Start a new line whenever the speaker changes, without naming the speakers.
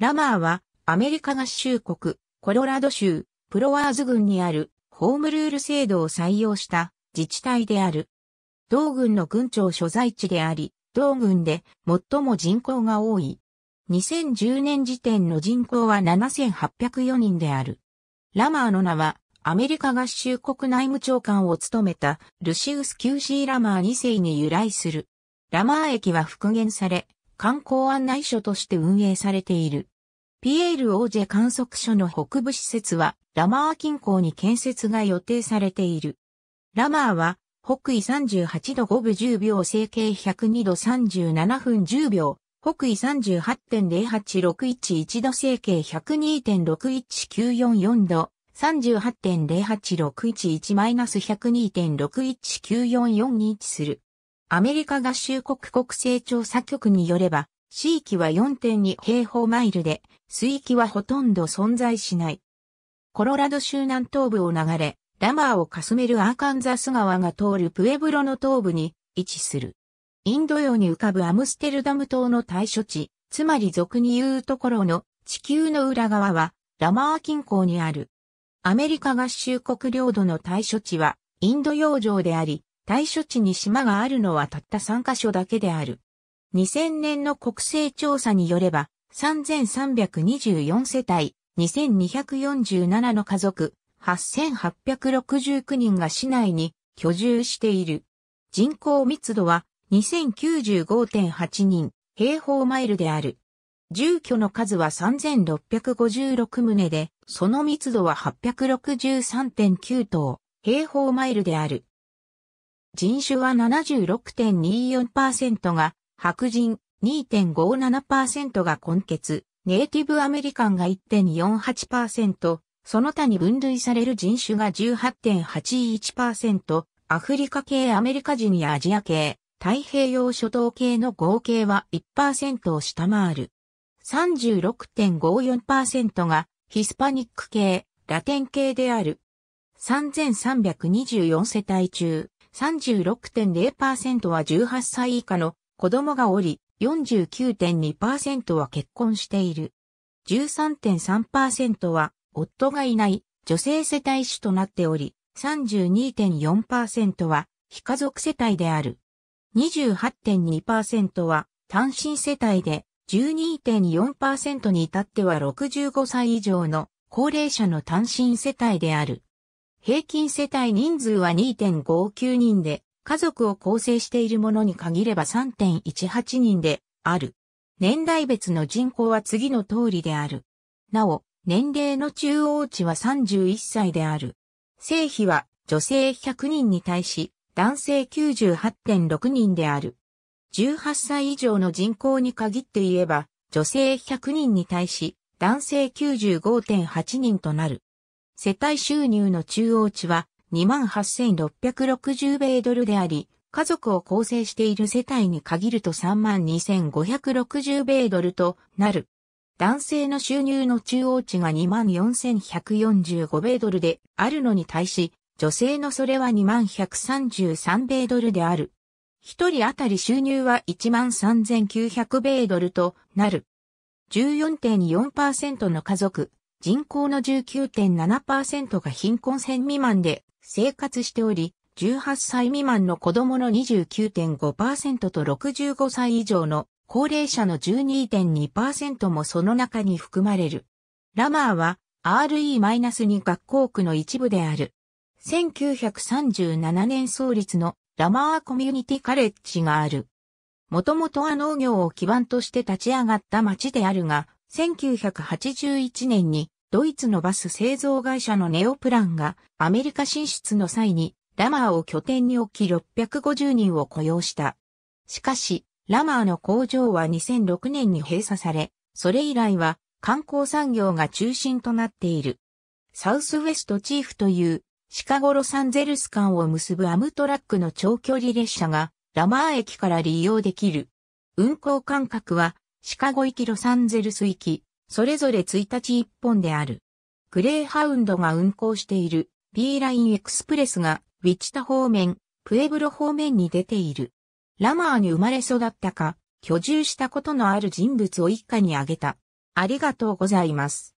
ラマーはアメリカ合衆国コロラド州プロワーズ郡にあるホームルール制度を採用した自治体である。同郡の郡庁所在地であり、同郡で最も人口が多い。2010年時点の人口は7804人である。ラマーの名はアメリカ合衆国内務長官を務めたルシウス・キューシー・ラマー2世に由来する。ラマー駅は復元され、観光案内所として運営されている。ピエール・オージェ観測所の北部施設は、ラマー近郊に建設が予定されている。ラマーは、北緯38度5分10秒、整形102度37分10秒、北緯38.08611度整形102.61944度、38.08611-102.61944に位置する。アメリカ合衆国国勢調査局によれば、地域は4.2平方マイルで、水域はほとんど存在しない。コロラド州南東部を流れ、ラマーをかすめるアーカンザス川が通るプエブロの東部に位置する。インド洋に浮かぶアムステルダム島の対処地、つまり俗に言うところの地球の裏側はラマー近郊にある。アメリカ合衆国領土の対処地はインド洋上であり、対処地に島があるのはたった3カ所だけである。2000年の国勢調査によれば、3324世帯、2247の家族、8869人が市内に居住している。人口密度は2095.8人平方マイルである。住居の数は3656棟で、その密度は863.9棟平方マイルである。人種は76.24%が白人、2.57%が根血、ネイティブアメリカンが1.48%、その他に分類される人種が18.81%、アフリカ系アメリカ人やアジア系、太平洋諸島系の合計は1%を下回る。36.54%がヒスパニック系、ラテン系である。3324世帯中、36.0%は18歳以下の子供がおり、49.2%は結婚している。13.3%は夫がいない女性世帯主となっており、32.4%は非家族世帯である。28.2%は単身世帯で、12.4%に至っては65歳以上の高齢者の単身世帯である。平均世帯人数は2.59人で、家族を構成しているものに限れば3.18人である。年代別の人口は次の通りである。なお、年齢の中央値は31歳である。性比は女性100人に対し男性98.6人である。18歳以上の人口に限って言えば女性100人に対し男性95.8人となる。世帯収入の中央値は28,660米ドルであり、家族を構成している世帯に限ると32,560米ドルとなる。男性の収入の中央値が24,145米ドルであるのに対し、女性のそれは2133米ドルである。一人当たり収入は13,900米ドルとなる。14.4%の家族、人口の19.7%が貧困線未満で生活しており、18歳未満の子供の29.5%と65歳以上の高齢者の12.2%もその中に含まれる。ラマーは RE-2 学校区の一部である。1937年創立のラマーコミュニティカレッジがある。もともとは農業を基盤として立ち上がった町であるが、1981年にドイツのバス製造会社のネオプランがアメリカ進出の際にラマーを拠点に置き650人を雇用した。しかし、ラマーの工場は2006年に閉鎖され、それ以来は観光産業が中心となっている。サウスウェストチーフというシカゴロサンゼルス間を結ぶアムトラックの長距離列車がラマー駅から利用できる。運行間隔はシカゴ行きロサンゼルス行き、それぞれ1日1本である。グレーハウンドが運行している B ラインエクスプレスがウィチタ方面、プエブロ方面に出ている。ラマーに生まれ育ったか、居住したことのある人物を一家に挙げた。ありがとうございます。